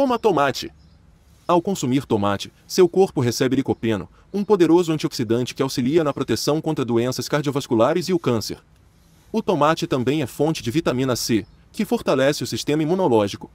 Coma tomate. Ao consumir tomate, seu corpo recebe licopeno, um poderoso antioxidante que auxilia na proteção contra doenças cardiovasculares e o câncer. O tomate também é fonte de vitamina C, que fortalece o sistema imunológico.